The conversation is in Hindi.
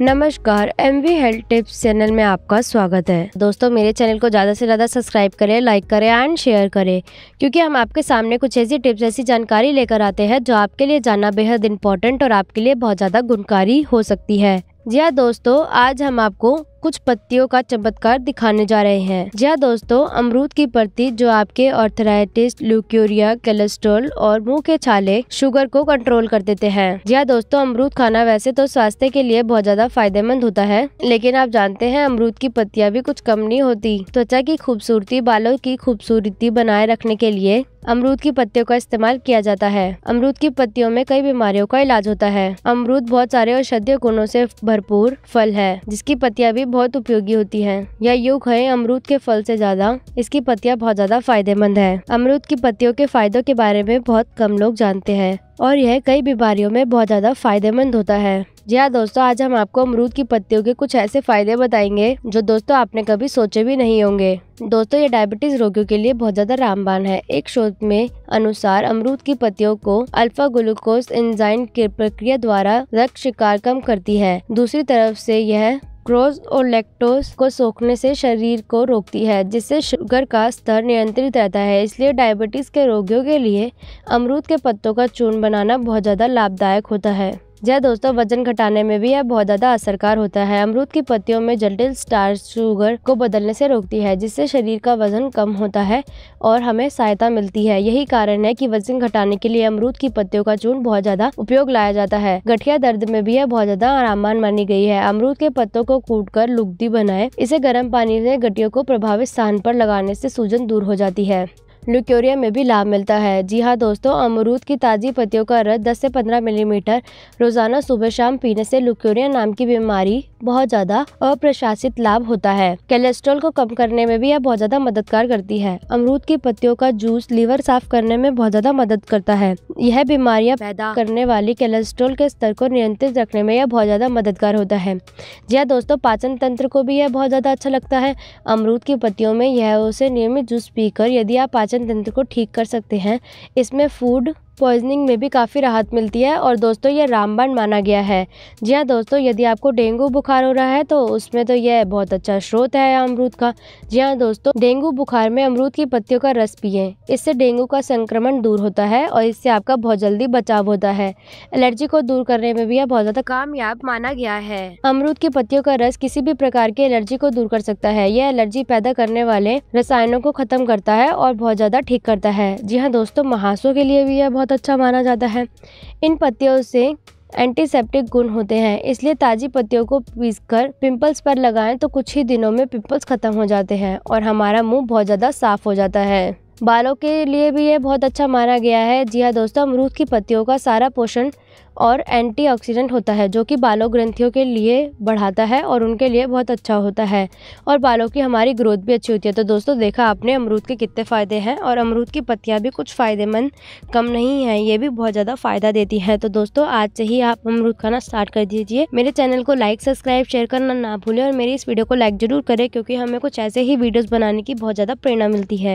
नमस्कार M V health tips channel में आपका स्वागत है दोस्तों मेरे चैनल को ज़्यादा से ज़्यादा सब्सक्राइब करें लाइक करें एंड शेयर करें क्योंकि हम आपके सामने कुछ ऐसी टिप्स ऐसी जानकारी लेकर आते हैं जो आपके लिए जानना बेहद इंपॉर्टेंट और आपके लिए बहुत ज़्यादा गुणकारी हो सकती है जी हाँ दोस्तों आज हम आपको कुछ पत्तियों का चमत्कार दिखाने जा रहे हैं जी हाँ दोस्तों अमरूद की पत्ती जो आपके ऑर्थराइटिस ल्यूक्यूरिया कोलेस्ट्रोल और मुंह के छाले शुगर को कंट्रोल कर देते हैं जी हाँ दोस्तों अमरूद खाना वैसे तो स्वास्थ्य के लिए बहुत ज्यादा फायदेमंद होता है लेकिन आप जानते हैं अमरूद की पत्तियाँ भी कुछ कम नहीं होती त्वचा की खूबसूरती बालों की खूबसूरती बनाए रखने के लिए अमरूद की पत्तियों का इस्तेमाल किया जाता है अमरूद की पत्तियों में कई बीमारियों का इलाज होता है अमरूद बहुत सारे औषधीय गुणों से भरपूर फल है जिसकी पत्तियां भी बहुत उपयोगी होती हैं या यूँ कहें अमरूद के फल से ज्यादा इसकी पत्तियां बहुत ज्यादा फायदेमंद है अमरूद की पत्तियों के फायदों के बारे में बहुत कम लोग जानते हैं और यह कई बीमारियों में बहुत ज्यादा फायदेमंद होता है जी हाँ दोस्तों आज हम आपको अमरूद की पत्तियों के कुछ ऐसे फायदे बताएंगे जो दोस्तों आपने कभी सोचे भी नहीं होंगे दोस्तों ये डायबिटीज रोगियों के लिए बहुत ज्यादा रामबान है एक शोध में अनुसार अमरूद की पत्तियों को अल्फा ग्लूकोज एंजाइम की प्रक्रिया द्वारा रक्त शिकार कम करती है दूसरी तरफ से यह क्रोज और लेक्टोज को सोखने से शरीर को रोकती है जिससे शुगर का स्तर नियंत्रित रहता है इसलिए डायबिटीज के रोगियों के लिए अमरूद के पत्तों का चूर्ण बनाना बहुत ज़्यादा लाभदायक होता है यह दोस्तों वजन घटाने में भी यह बहुत ज्यादा असरकार होता है अमरूद की पत्तियों में जटिल स्टार शुगर को बदलने से रोकती है जिससे शरीर का वजन कम होता है और हमें सहायता मिलती है यही कारण है की वजन घटाने के लिए अमरूद की पत्तियों का चूर्ण बहुत ज्यादा उपयोग लाया जाता है गठिया दर्द में भी यह बहुत ज्यादा आरामान मानी गई है अमरूद के पत्तों को कूट कर लुगदी बनाए इसे गर्म पानी में गठियों को प्रभावित स्थान पर लगाने से सूजन दूर हो जाती है ल्यूक्योरिया में भी लाभ मिलता है जी हाँ दोस्तों अमरूद की ताज़ी पत्तियों का रस 10 से 15 मिलीमीटर रोज़ाना सुबह शाम पीने से ल्यूक्योरिया नाम की बीमारी बहुत ज़्यादा अप्रशासित लाभ होता है कोलेस्ट्रॉल को कम करने में भी यह बहुत ज़्यादा मददगार करती है अमरूद की पत्तियों का जूस लीवर साफ करने में बहुत ज़्यादा मदद करता है यह बीमारियाँ पैदा करने वाली कोलेस्ट्रॉल के स्तर को नियंत्रित रखने में यह बहुत ज़्यादा मददगार होता है जी हाँ दोस्तों पाचन तंत्र को भी यह बहुत ज़्यादा अच्छा लगता है अमरूद की पत्तियों में यह उसे नियमित जूस पीकर यदि आप पाचन पाचन तंत्र को ठीक कर सकते हैं इसमें फूड पॉइजनिंग में भी काफ़ी राहत मिलती है और दोस्तों ये रामबाण माना गया है जी हाँ दोस्तों यदि आपको डेंगू बुखार हो रहा है तो उसमें तो यह बहुत अच्छा स्रोत है अमरूद का जी हाँ दोस्तों डेंगू बुखार में अमरूद की पत्तियों का रस पिए इससे डेंगू का संक्रमण दूर होता है और इससे आपका बहुत जल्दी बचाव होता है एलर्जी को दूर करने में भी यह बहुत ज़्यादा कामयाब माना गया है अमरूद की पत्तियों का रस किसी भी प्रकार की एलर्जी को दूर कर सकता है यह एलर्जी पैदा करने वाले रसायनों को खत्म करता है और बहुत ज़्यादा ठीक करता है जी हाँ दोस्तों महासों के लिए भी यह बहुत बहुत अच्छा माना जाता है इन पत्तियों से एंटीसेप्टिक गुण होते हैं इसलिए ताज़ी पत्तियों को पीसकर पिंपल्स पर लगाएं तो कुछ ही दिनों में पिंपल्स ख़त्म हो जाते हैं और हमारा मुंह बहुत ज़्यादा साफ़ हो जाता है बालों के लिए भी यह बहुत अच्छा माना गया है जी हाँ दोस्तों अमरूद की पत्तियों का सारा पोषण और एंटीऑक्सीडेंट होता है जो कि बालों ग्रंथियों के लिए बढ़ाता है और उनके लिए बहुत अच्छा होता है और बालों की हमारी ग्रोथ भी अच्छी होती है तो दोस्तों देखा आपने अमरूद के कितने फ़ायदे हैं और अमरूद की पत्तियाँ भी कुछ फ़ायदेमंद कम नहीं हैं ये भी बहुत ज़्यादा फ़ायदा देती हैं तो दोस्तों आज से ही आप अमरूद खाना स्टार्ट कर दीजिए मेरे चैनल को लाइक सब्सक्राइब शेयर करना ना भूलें और मेरी इस वीडियो को लाइक ज़रूर करें क्योंकि हमें कुछ ऐसे ही वीडियोज़ बनाने की बहुत ज़्यादा प्रेरणा मिलती है